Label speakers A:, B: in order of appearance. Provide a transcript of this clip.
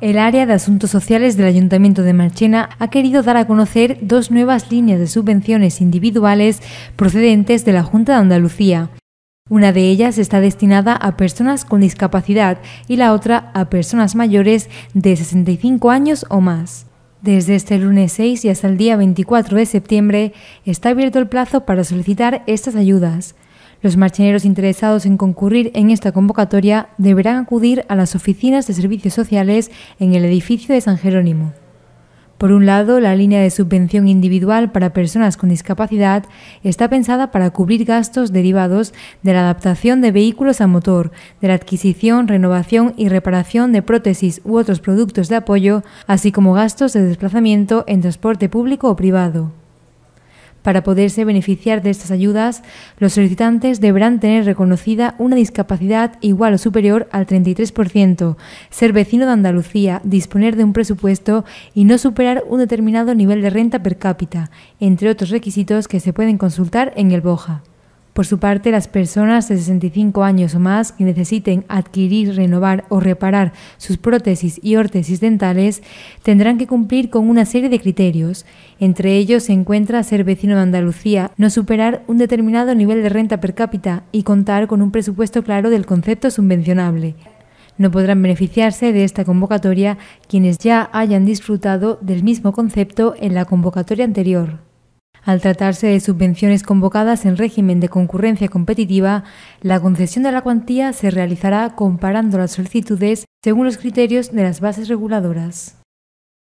A: El área de Asuntos Sociales del Ayuntamiento de Marchena ha querido dar a conocer dos nuevas líneas de subvenciones individuales procedentes de la Junta de Andalucía. Una de ellas está destinada a personas con discapacidad y la otra a personas mayores de 65 años o más. Desde este lunes 6 y hasta el día 24 de septiembre está abierto el plazo para solicitar estas ayudas. Los marchineros interesados en concurrir en esta convocatoria deberán acudir a las oficinas de servicios sociales en el edificio de San Jerónimo. Por un lado, la línea de subvención individual para personas con discapacidad está pensada para cubrir gastos derivados de la adaptación de vehículos a motor, de la adquisición, renovación y reparación de prótesis u otros productos de apoyo, así como gastos de desplazamiento en transporte público o privado. Para poderse beneficiar de estas ayudas, los solicitantes deberán tener reconocida una discapacidad igual o superior al 33%, ser vecino de Andalucía, disponer de un presupuesto y no superar un determinado nivel de renta per cápita, entre otros requisitos que se pueden consultar en el BOJA. Por su parte, las personas de 65 años o más que necesiten adquirir, renovar o reparar sus prótesis y órtesis dentales tendrán que cumplir con una serie de criterios. Entre ellos se encuentra ser vecino de Andalucía, no superar un determinado nivel de renta per cápita y contar con un presupuesto claro del concepto subvencionable. No podrán beneficiarse de esta convocatoria quienes ya hayan disfrutado del mismo concepto en la convocatoria anterior. Al tratarse de subvenciones convocadas en régimen de concurrencia competitiva, la concesión de la cuantía se realizará comparando las solicitudes según los criterios de las bases reguladoras.